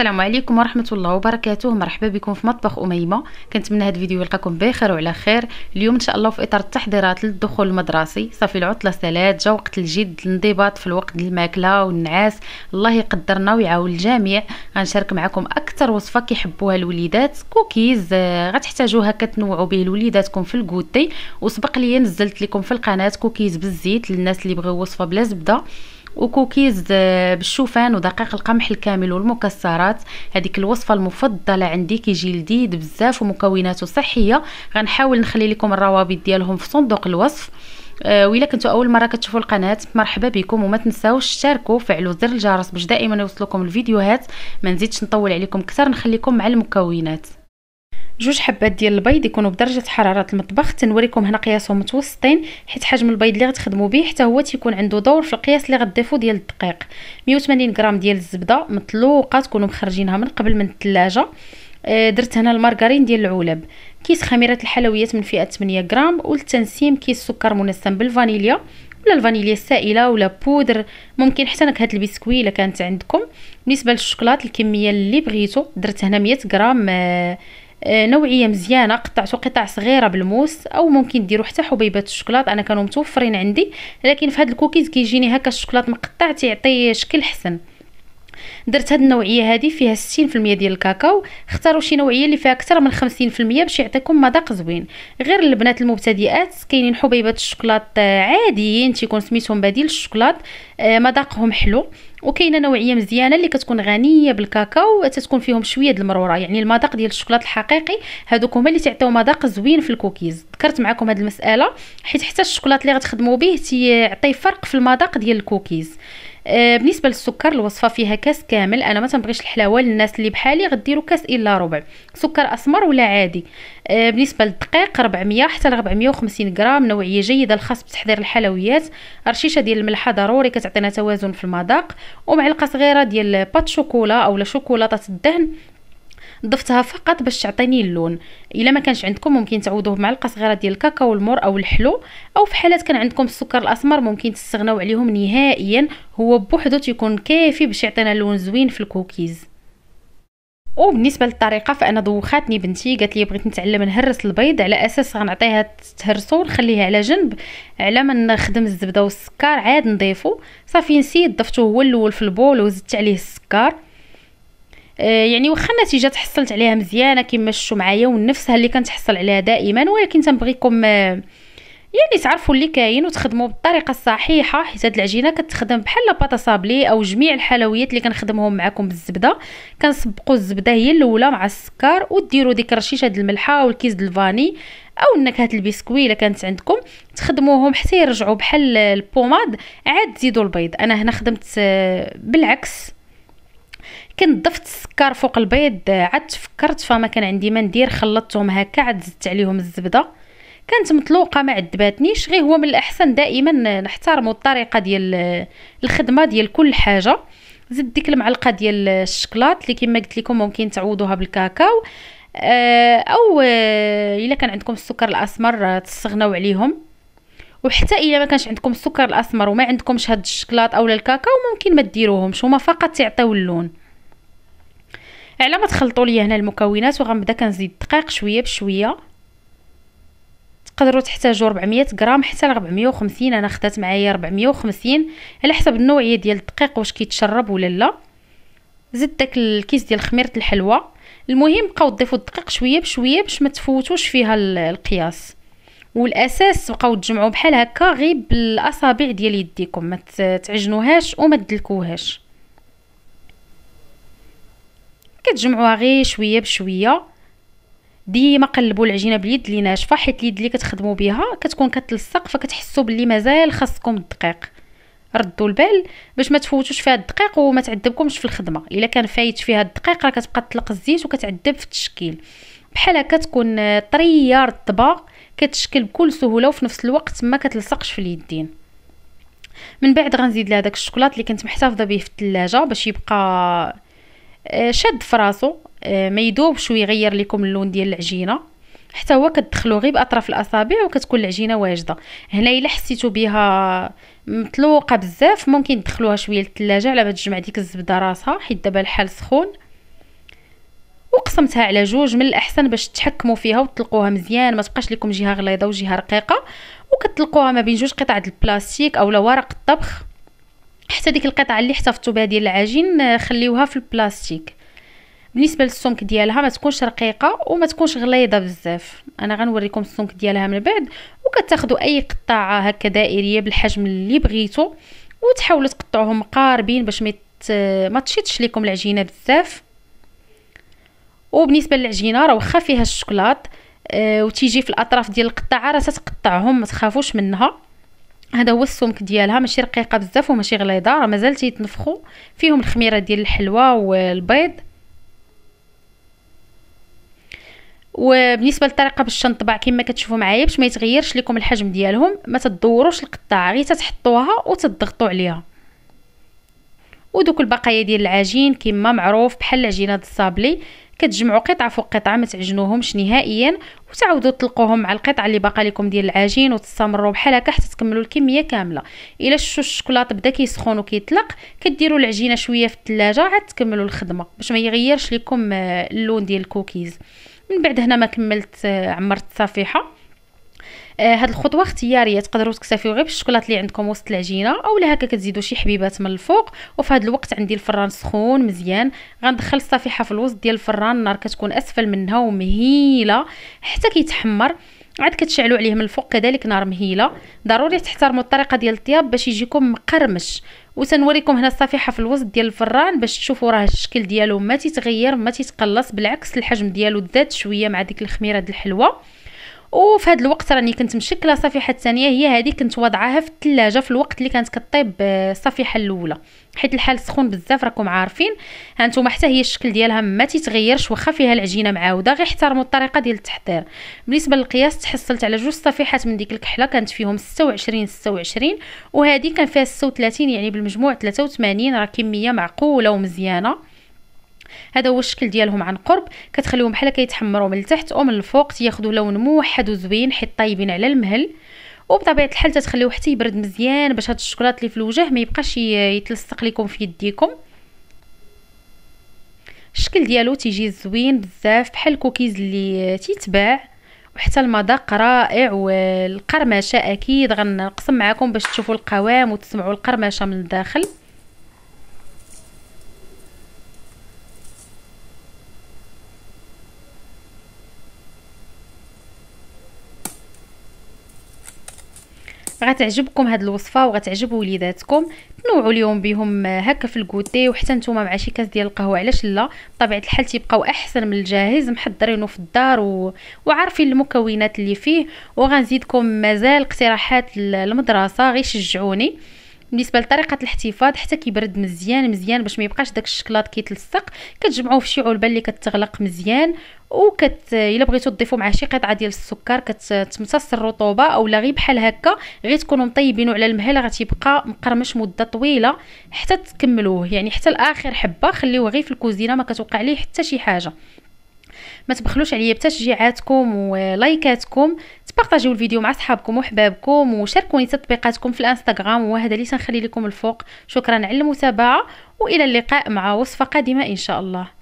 السلام عليكم ورحمه الله وبركاته مرحبا بكم في مطبخ اميمه كنتمنى هذا الفيديو يلقاكم بخير وعلى خير اليوم ان شاء الله في اطار التحضيرات للدخول المدرسي صافي العطله سالات جا وقت الجد الانضباط في الوقت الماكله والنعاس الله يقدرنا ويعاون الجميع غنشارك معكم اكثر وصفه كيحبوها الوليدات كوكيز آه، غتحتاجوها كتنوعوا به لوليداتكم في الكوتي وسبق لي نزلت لكم في القناه كوكيز بالزيت للناس اللي بغيو وصفه بلا زبده وكوكيز بالشوفان ودقيق القمح الكامل والمكسرات هذيك الوصفه المفضله عندي كيجي لذيذ بزاف ومكوناته صحيه غنحاول نخلي لكم الروابط ديالهم في صندوق الوصف آه، و وإلا كنتوا اول مره كتشوفوا القناه مرحبا بكم وما تنساوش تشاركوا فعلوا زر الجرس باش دائما يوصلكم الفيديوهات ما نزيدش نطول عليكم كثر نخليكم مع المكونات جوج حبات ديال البيض يكونوا بدرجه حراره المطبخ تنوريكم هنا قياسهم متوسطين حيت حجم البيض اللي غتخدموا به حتى هو تيكون عنده دور في القياس اللي غتضيفوا ديال الدقيق 180 غرام ديال الزبده مطلوقه تكونوا مخرجينها من قبل من الثلاجه آه، درت هنا المارغرين ديال العولب كيس خميره الحلويات من فئه 8 غرام والتنسيم كيس سكر منسم بالفانيليا ولا الفانيليا السائله ولا بودر ممكن حتى نكهه البسكوي الا كانت عندكم بالنسبه للشوكولات الكميه اللي بغيتو درت هنا 100 غرام آه، آه، نوعيه مزيانه قطعتو قطع صغيره بالموس او ممكن ديروا حتى حبيبات الشوكولات انا كانوا متوفرين عندي لكن في هاد الكوكيز كيجيني هكا الشوكولات مقطع تيعطي شكل حسن درت هاد النوعيه هادي فيها 60% ديال الكاكاو اختاروا شي نوعيه اللي فيها اكثر من 50% باش يعطيكم مذاق زوين غير البنات المبتدئات كاينين حبيبات الشوكولات آه، عاديين تيكون سميتهم بديل الشوكولات آه، مذاقهم حلو وكاينه نوعيه مزيانه اللي كتكون غنيه بالكاكاو تتكون فيهم شويه د المروره يعني المذاق ديال الشوكولات الحقيقي هذوك هما اللي تعطيو مذاق زوين في الكوكيز ذكرت معكم هذه المساله حيت حتى الشوكولات اللي غتخدموا به تيعطي فرق في المذاق ديال الكوكيز آه، بالنسبه للسكر الوصفه فيها كاس كامل انا ما تنبغيش الحلاوه للناس اللي بحالي غديروا كاس الا ربع سكر اسمر ولا عادي آه، بالنسبه للدقيق 400 حتى 450 غرام نوعيه جيده الخاص بتحضير الحلويات رشيشه ديال الملحه ضروري كتعطينا توازن في المذاق ومعلقه صغيره ديال بات شوكولا اولا شوكولاته الدهن ضفتها فقط باش تعطيني اللون الا ما كانش عندكم ممكن تعوضوه بمعلقه صغيره ديال الكاكاو المر او الحلو او في حالات كان عندكم السكر الاسمر ممكن تستغناو عليهم نهائيا هو بوحدو تيكون كافي باش يعطينا لون زوين في الكوكيز وبالنسبه للطريقه فانا دوخاتني بنتي قالت لي بغيت نتعلم نهرس البيض على اساس غنعطيها تهرسو ونخليها على جنب على ما نخدم الزبده والسكر عاد نضيفو صافي نسيت ضفتو هو الاول في البول وزدت عليه السكر آه، يعني واخا النتيجه تحصلت عليها مزيانه كما شفتوا معايا ونفسها اللي كنتحصل عليها دائما ولكن تنبغيكم آه، يعني تعرفوا اللي كاين وتخدموا بالطريقه الصحيحه حيت هاد العجينه كتخدم بحال لاباطا صابلي او جميع الحلويات اللي كنخدمهم معكم بالزبده كنسبقوا الزبده هي الاولى مع السكر وديروا ديك رشيشه د الملحه والكيس د الفاني او نكهه البسكوي الا كانت عندكم تخدموهم حتى يرجعوا بحال البوماد عاد تزيدوا البيض انا هنا خدمت آه، بالعكس كي ضفت السكر فوق البيض عاد تفكرت فما كان عندي ما ندير خلطتهم هكا عاد زدت عليهم الزبده كانت مطلوقه ما عذباتنيش غير هو من الاحسن دائما نحترموا الطريقه ديال الخدمه ديال كل حاجه زدت ديك المعلقه ديال الشكلاط اللي كما قلت لكم ممكن تعوضوها بالكاكاو آه، او آه، الا كان عندكم السكر الاسمر آه، تستغناو عليهم وحتى الا ما كانش عندكم السكر الاسمر وما عندكمش هاد الشكلاط اولا الكاكاو ممكن ما ديروهمش هما فقط يعطيو اللون على ما تخلطوا ليا هنا المكونات وغنبدا كنزيد الدقيق شويه بشويه تقدروا تحتاجوا 400 غرام حتى 450 انا خدات معايا 450 على حسب النوعيه ديال الدقيق واش كيتشرب ولا لا زدت داك الكيس ديال خميره الحلوى المهم بقاو تضيفوا الدقيق شويه بشويه باش ما تفوتوش فيها القياس والاساس بقاو تجمعوا بحال هكا غير بالاصابع ديال يديكم ما تعجنوهاش وما تدلكوهاش كتجمعوها غير شويه بشويه ديما قلبوا العجينه باليد اللي ناشفه حيت اليد اللي كتخدموا بها كتكون كتلصق فكتحسوا باللي مازال خاصكم الدقيق ردوا البال باش ما تفوتوش فيها الدقيق وما تعذبكمش في الخدمه الا كان فايت فيها الدقيق راه كتبقى تطلق الزيت وكتعذب في التشكيل بحال هكا تكون طريه رطبه كتشكل بكل سهوله وفي نفس الوقت ما كتلصقش في اليدين من بعد غنزيد داك الشوكولات اللي كنت محتفظه به في الثلاجه باش يبقى آه، شد فراسو آه، ما شو ويغير لكم اللون ديال العجينه حتى هو كتدخلو غير باطراف الاصابع وكتكون العجينه واجده هنا الا حسيتو بها مطلوقه بزاف ممكن تدخلوها شويه للثلاجه على ما تجمع ديك الزبده راسها حيت دابا الحال سخون وقسمتها على جوج من الاحسن باش تحكموا فيها وتطلقوها مزيان ما تبقاش لكم جهه غليظه وجهه رقيقه وكتطلقوها ما بين جوج قطع البلاستيك اولا ورق الطبخ حتى ديك القطعه اللي احتفظتوا بها ديال العجين آه، خليوها في البلاستيك بالنسبه للسمك ديالها ما تكونش رقيقه وما تكونش غليظه بزاف انا غنوريكم السمك ديالها من بعد وكتاخذوا اي قطعه هكا دائريه بالحجم اللي بغيتو وتحاولوا تقطعوهم قاربين باش ميت... آه، ما تشيطش لكم العجينه بزاف وبالنسبه للعجينه راه واخا فيها الشوكولات آه، وتيجي في الاطراف ديال القطعه راه تتقطعهم ما تخافوش منها هذا هو السمك ديالها ماشي رقيقه بزاف وماشي غليظه راه مازال تيتنفخوا فيهم الخميره ديال الحلوى والبيض وبالنسبه للطريقه باش تنطبع كما كتشوفوا معايا باش ما يتغيرش لكم الحجم ديالهم ما تدوروش القطاع غير تتحطوها وتضغطوا عليها ودوك البقايا ديال العجين كما معروف بحال العجينه الصابلي كتجمعوا قطعه فوق قطعه ما تعجنوهمش نهائيا وتعاودوا تطلقوهم مع القطعه اللي باقا لكم ديال العجين وتستمروا بحال هكا حتى تكملوا الكميه كامله الا شتو الشكلاط بدا كيسخن وكيطلق كديروا العجينه شويه في الثلاجه عاد تكملوا الخدمه باش ما يغيرش لكم آه، اللون ديال الكوكيز من بعد هنا ما كملت آه، عمرت الصفيحه آه، هاد الخطوه اختياريه تقدروا تكتفيو غير بالشوكولاط اللي عندكم وسط العجينه اولا هكا كتزيدوا شي حبيبات من الفوق وفي هاد الوقت عندي الفران سخون مزيان غندخل الصفيحه في الوسط ديال الفران النار كتكون اسفل منها ومهيله حتى كيتحمر عاد كتشعلوا عليه من الفوق كذلك نار مهيله ضروري تحترموا الطريقه ديال الطياب باش يجيكم مقرمش وتنوريكم هنا الصفيحه في الوسط ديال الفران باش تشوفوا راه الشكل ديالو ما تيتغير ما تيتقلص بالعكس الحجم ديالو تزاد شويه مع ديك الخميره ديال الحلوه وفي هذا الوقت راني كنت مشكله صفيحه الثانيه هي هذه كنت واضعاها في الثلاجه في الوقت اللي كانت كطيب الصفيحه آه، الاولى حيت الحال سخون بزاف راكم عارفين هانتوما حتى هي الشكل ديالها ما تيتغيرش واخا فيها العجينه معاوده غير احترموا الطريقه ديال التحضير بالنسبه للقياس تحصلت على جوج صفيحات من ديك الكحله كانت فيهم 26 26 وهذه كان فيها 36 يعني بالمجموع 83 راه كميه معقوله ومزيانه هذا هو الشكل ديالهم عن قرب كتخليهم بحال كيتحمروا من التحت من الفوق تياخذوا لون موحد وزوين حيت طايبين على المهل وبطبيعه الحال تتخليوه حتى يبرد مزيان باش هاد الشوكولات اللي في الوجه ما يبقاش يتلصق لكم في يديكم الشكل ديالو تيجي زوين بزاف بحال الكوكيز اللي تيتباع وحتى المذاق رائع والقرمشه اكيد غنقسم معكم باش تشوفوا القوام وتسمعوا القرمشه من الداخل غتعجبكم هاد الوصفه وغتعجب وليداتكم تنوعوا اليوم بهم آه، هكا في الكوتي وحتى نتوما مع شي كاس ديال القهوه علاش لا بطبيعه الحال تيبقاو احسن من الجاهز محضرينه في الدار و... وعارفين المكونات اللي فيه وغنزيدكم مازال اقتراحات المدرسه غير شجعوني بالنسبه لطريقه الاحتفاظ حتى كيبرد مزيان مزيان باش ما يبقاش داك الشكلاط كيتلصق كتجمعوه في شي علبه اللي كتغلق مزيان وكت الا بغيتو تضيفوا معاه شي قطعه ديال السكر كتمتص الرطوبه اولا غير بحال هكا غير تكونوا مطيبينو على المهل غتبقى مقرمش مده طويله حتى تكملوه يعني حتى لاخر حبه خليوه غير في الكوزينه ما كتوقع ليه حتى شي حاجه ما تبخلوش عليا بتشجيعاتكم ولايكاتكم بارطاجيو الفيديو مع صحابكم وحبابكم وشاركوني تطبيقاتكم في الانستغرام وهذا اللي سنخلي لكم الفوق شكرا على المتابعه والى اللقاء مع وصفه قادمه ان شاء الله